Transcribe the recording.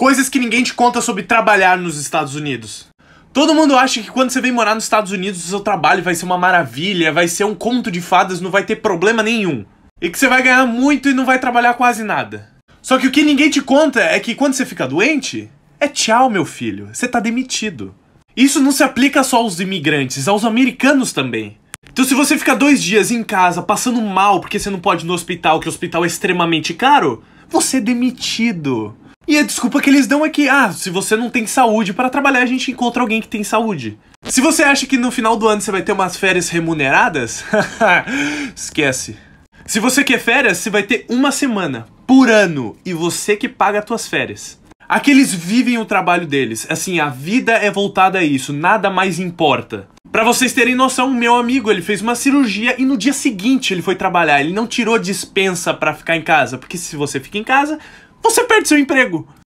Coisas que ninguém te conta sobre trabalhar nos Estados Unidos. Todo mundo acha que quando você vem morar nos Estados Unidos, o seu trabalho vai ser uma maravilha, vai ser um conto de fadas, não vai ter problema nenhum. E que você vai ganhar muito e não vai trabalhar quase nada. Só que o que ninguém te conta é que quando você fica doente, é tchau, meu filho, você tá demitido. Isso não se aplica só aos imigrantes, aos americanos também. Então, se você ficar dois dias em casa passando mal porque você não pode ir no hospital, que o hospital é extremamente caro, você é demitido. E a desculpa que eles dão é que, ah, se você não tem saúde para trabalhar, a gente encontra alguém que tem saúde. Se você acha que no final do ano você vai ter umas férias remuneradas, esquece. Se você quer férias, você vai ter uma semana por ano e você que paga as suas férias. Aqueles vivem o trabalho deles. Assim, a vida é voltada a isso, nada mais importa. Para vocês terem noção, meu amigo, ele fez uma cirurgia e no dia seguinte ele foi trabalhar. Ele não tirou dispensa para ficar em casa, porque se você fica em casa, você perde seu emprego.